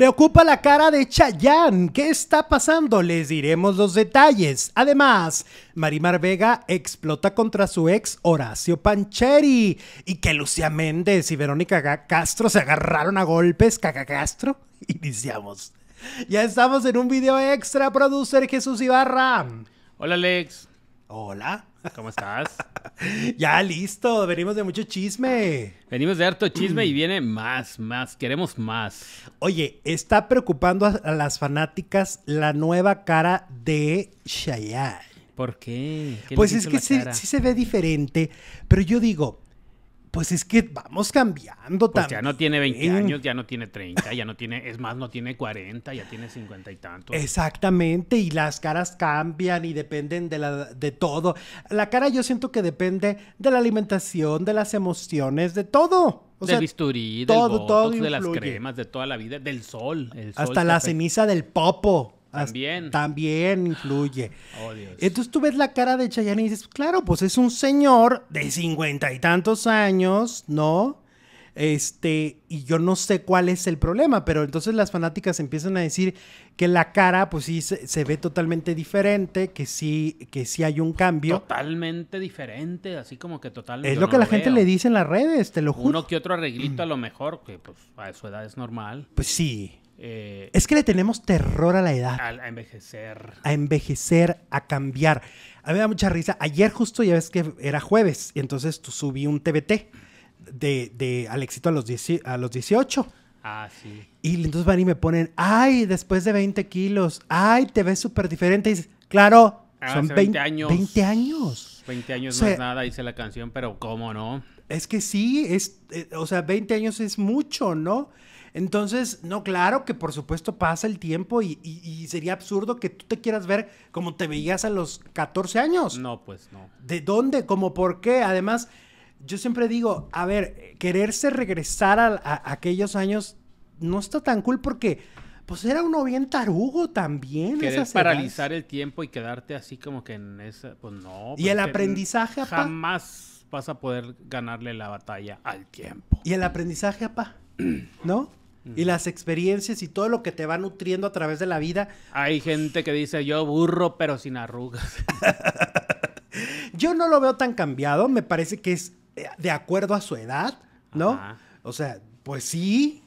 Preocupa la cara de Chayanne. ¿Qué está pasando? Les diremos los detalles. Además, Marimar Vega explota contra su ex Horacio Pancheri. Y que Lucía Méndez y Verónica Castro se agarraron a golpes. Caca Castro. Iniciamos. Ya estamos en un video extra, producer Jesús Ibarra. Hola, Alex. Hola. ¿Cómo estás? ya listo, venimos de mucho chisme. Venimos de harto chisme y viene más, más, queremos más. Oye, está preocupando a las fanáticas la nueva cara de Shayai. ¿Por qué? pues es que sí se ve diferente, pero yo digo, pues es que vamos cambiando también. Pues ya no tiene 20 años, ya no tiene 30, ya no tiene, es más, no tiene 40, ya tiene 50 y tantos. Exactamente, y las caras cambian y dependen de, la, de todo. La cara yo siento que depende de la alimentación, de las emociones, de todo. O del bisturí, de las cremas, de toda la vida, del sol Hasta la ceniza del popo. También. También influye. Oh, entonces tú ves la cara de Chayanne y dices, claro, pues es un señor de cincuenta y tantos años, ¿no? Este, y yo no sé cuál es el problema, pero entonces las fanáticas empiezan a decir que la cara, pues sí, se, ve totalmente diferente, que sí, que sí hay un cambio. Totalmente diferente, así como que totalmente. Es lo que la gente le dice en las redes, te lo juro. Uno que otro arreglito a lo mejor, que pues a su edad es normal. Pues sí. Eh, es que le tenemos terror a la edad. A, envejecer. A envejecer, a cambiar. A mí me da mucha risa. Ayer justo ya ves que era jueves y entonces tú subí un TBT de, de al éxito a los, a los 18. Ah, sí. Y entonces van y me ponen, ay, después de 20 kilos, ay, te ves súper diferente. Y dices, claro, ah, son 20, años. 20 años. 20 años no es nada, dice la canción, pero ¿cómo no? Es que sí, es, eh, o sea, 20 años es mucho, ¿no? Entonces, no, claro que por supuesto pasa el tiempo y, sería absurdo que tú te quieras ver como te veías a los 14 años. No, pues no. ¿De dónde? ¿Cómo por qué? Además, yo siempre digo, a ver, quererse regresar a, aquellos años no está tan cool porque pues era uno bien tarugo también. Querer paralizar el tiempo y quedarte así como que en esa, pues no. Pues, y el aprendizaje, apá. Jamás vas a poder ganarle la batalla al tiempo. Y el aprendizaje, apá, ¿no? Y las experiencias y todo lo que te va nutriendo a través de la vida. Hay gente que dice yo burro pero sin arrugas. yo no lo veo tan cambiado, me parece que es eh, de acuerdo a su edad, ¿no? O sea, pues sí,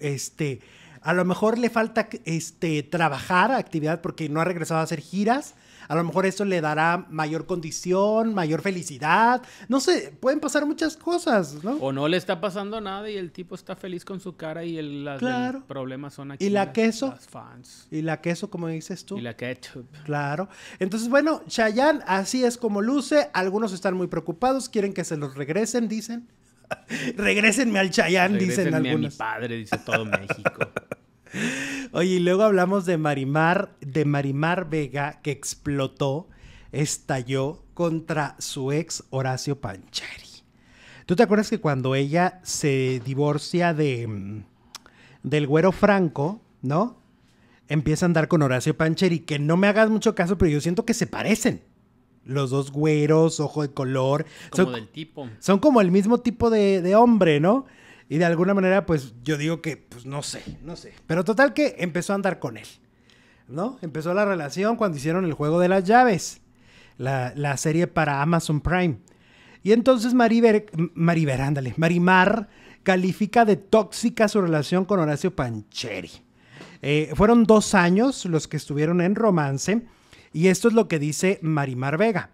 este, a lo mejor le falta este, trabajar actividad porque no ha regresado a hacer giras. A lo mejor eso le dará mayor condición, mayor felicidad. No sé, pueden pasar muchas cosas, ¿no? O no le está pasando nada y el tipo está feliz con su cara y el, las, claro. son aquí. Y la queso. Y la queso, como dices tú. Y la ketchup. Claro. Entonces, bueno, Chayanne, así es como luce. Algunos están muy preocupados, quieren que se los regresen, dicen. Regrésenme al Chayán, dicen algunos. A mi padre, dice todo México. Oye, y luego hablamos de Marimar, de Marimar Vega, que explotó, estalló contra su ex Horacio Pancheri. ¿Tú te acuerdas que cuando ella se divorcia de mm, del güero Franco, ¿no? Empieza a andar con Horacio Pancheri, que no me hagas mucho caso, pero yo siento que se parecen. Los dos güeros, ojo de color. Como son, del tipo. Son como el mismo tipo de hombre, ¿no? Y de alguna manera, pues yo digo que, pues no sé, no sé. Pero total que empezó a andar con él, ¿no? Empezó la relación cuando hicieron el juego de las llaves, la, serie para Amazon Prime. Y entonces Mariver, Marimar califica de tóxica su relación con Horacio Pancheri. Eh, fueron dos años los que estuvieron en romance y esto es lo que dice Marimar Vega.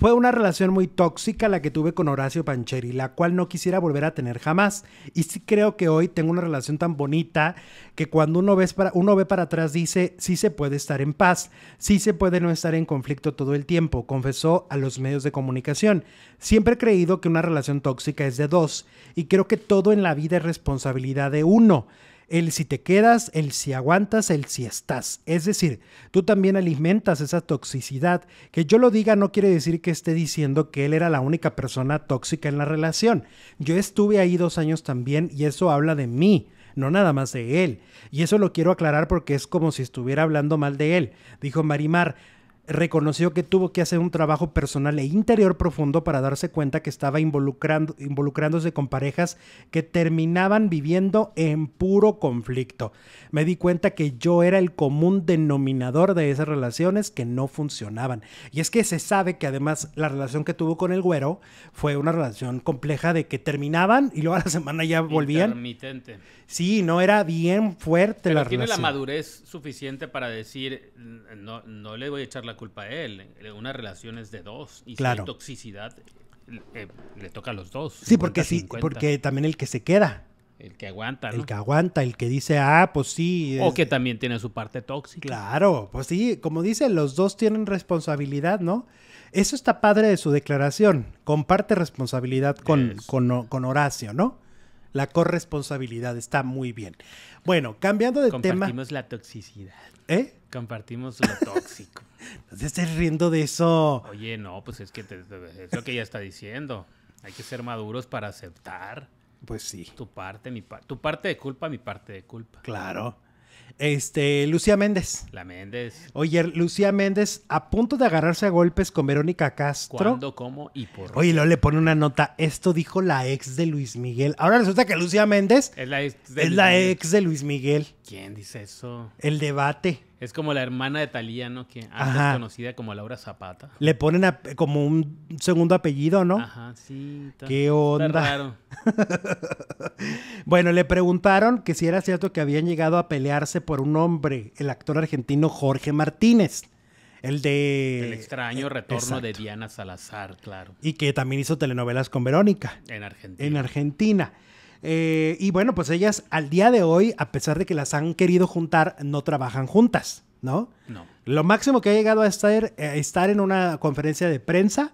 Fue una relación muy tóxica la que tuve con Horacio Pancheri, la cual no quisiera volver a tener jamás. Y sí creo que hoy tengo una relación tan bonita que cuando uno, ves para, uno ve para atrás dice, sí se puede estar en paz, sí se puede no estar en conflicto todo el tiempo, confesó a los medios de comunicación. Siempre he creído que una relación tóxica es de dos y creo que todo en la vida es responsabilidad de uno el si te quedas, el si aguantas, el si estás. Es decir, tú también alimentas esa toxicidad. Que yo lo diga no quiere decir que esté diciendo que él era la única persona tóxica en la relación. Yo estuve ahí dos años también y eso habla de mí no nada más de él. Y eso lo quiero aclarar porque es como si estuviera hablando mal de él. Dijo Marimar, reconoció que tuvo que hacer un trabajo personal e interior profundo para darse cuenta que estaba involucrando, involucrándose con parejas que terminaban viviendo en puro conflicto. Me di cuenta que yo era el común denominador de esas relaciones que no funcionaban. Y es que se sabe que además la relación que tuvo con el güero fue una relación compleja de que terminaban y luego a la semana ya volvían. Sí, no era bien fuerte la relación. Tiene la madurez suficiente para decir, no, no le voy a echar la culpa a él. Una relación es de dos. Y claro. si toxicidad, eh, le toca a los dos. Sí, porque, sí porque también el que se queda. El que aguanta. ¿no? El que aguanta, el que dice, ah, pues sí. O que también tiene su parte tóxica. Claro, pues sí, como dice, los dos tienen responsabilidad, ¿no? Eso está padre de su declaración. Comparte responsabilidad con, con, Horacio, ¿no? La corresponsabilidad está muy bien. Bueno, cambiando de tema. Compartimos la toxicidad. ¿Eh? Compartimos lo tóxico. No te estés riendo de eso. Oye, no, pues es que es lo que ella está diciendo. Hay que ser maduros para aceptar. Pues sí. Tu parte, mi Tu parte de culpa, mi parte de culpa. Claro. Este, Lucía Méndez. La Méndez. Oye, Lucía Méndez a punto de agarrarse a golpes con Verónica Castro. ¿Cuándo, cómo y por qué? Oye, luego le pone una nota. Esto dijo la ex de Luis Miguel. Ahora resulta que Lucía Méndez es la ex de Luis Miguel. ¿Quién dice eso? El debate. Es como la hermana de Talía, ¿no? Que antes conocida como Laura Zapata. Le ponen como un segundo apellido, ¿no? Ajá, sí. ¿Qué onda? bueno, le preguntaron que si era cierto que habían llegado a pelearse por un hombre, el actor argentino Jorge Martínez. El de... El extraño eh, retorno de Diana Salazar, claro. Y que también hizo telenovelas con Verónica. En Argentina. En Argentina. Eh, y bueno, pues ellas al día de hoy, a pesar de que las han querido juntar, no trabajan juntas, ¿no? No. Lo máximo que ha llegado a estar, eh, estar en una conferencia de prensa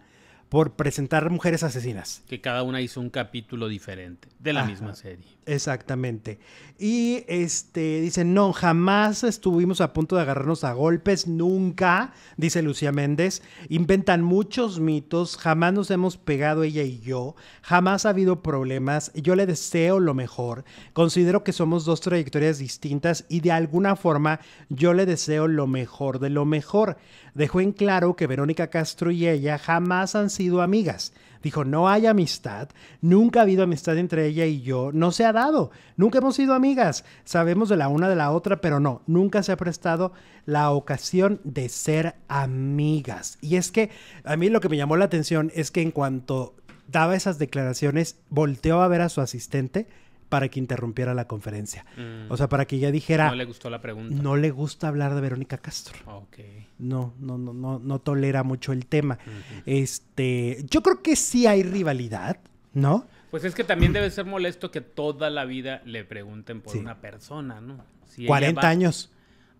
por presentar mujeres asesinas. Que cada una hizo un capítulo diferente de la misma serie. Exactamente. Y este dice, "No, jamás estuvimos a punto de agarrarnos a golpes, nunca", dice Lucía Méndez. "Inventan muchos mitos, jamás nos hemos pegado ella y yo, jamás ha habido problemas. Yo le deseo lo mejor. Considero que somos dos trayectorias distintas y de alguna forma yo le deseo lo mejor de lo mejor." Dejó en claro que Verónica Castro y ella jamás han sido amigas. Dijo, no hay amistad, nunca ha habido amistad entre ella y yo, no se ha dado, nunca hemos sido amigas, sabemos de la una de la otra, pero no, nunca se ha prestado la ocasión de ser amigas. Y es que a mí lo que me llamó la atención es que en cuanto daba esas declaraciones, volteó a ver a su asistente para que interrumpiera la conferencia. Mm. O sea, para que ella dijera... No le gustó la pregunta. No le gusta hablar de Verónica Castro. Ok. No, no, no, no, no tolera mucho el tema. Este, yo creo que sí hay rivalidad, ¿no? Pues es que también debe ser molesto que toda la vida le pregunten por una persona, ¿no? Si 40 años.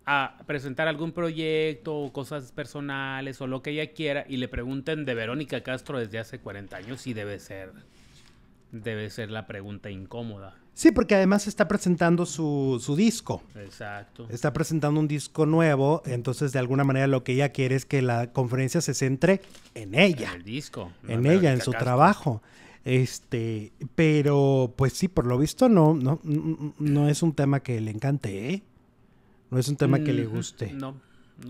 A presentar algún proyecto o cosas personales o lo que ella quiera y le pregunten de Verónica Castro desde hace 40 años y debe ser debe ser la pregunta incómoda. Sí, porque además está presentando su, disco. Exacto. Está presentando un disco nuevo, entonces de alguna manera lo que ella quiere es que la conferencia se centre en ella. En el disco. en ella, en su trabajo. Este, pero pues sí, por lo visto no, no, no es un tema que le encante, ¿eh? No es un tema que le mm, guste. Mm, no.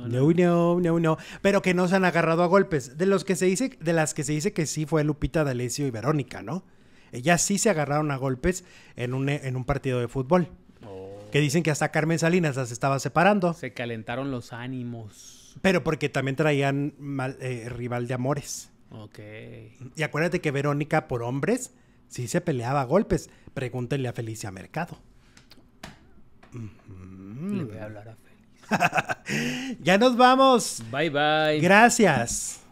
No no. no, Pero que no se han agarrado a golpes. De los que se dice, de las que se dice que sí fue Lupita D'Alessio y Verónica, ¿no? Ellas sí se agarraron a golpes en un, en un partido de fútbol. Oh. Que dicen que hasta Carmen Salinas las estaba separando. Se calentaron los ánimos. Pero porque también traían eh, rival de amores. Ok. Y acuérdate que Verónica, por hombres, sí se peleaba a golpes. Pregúntenle a Felicia Mercado. Le voy a hablar a Felicia. ya nos vamos. Bye, bye. Gracias.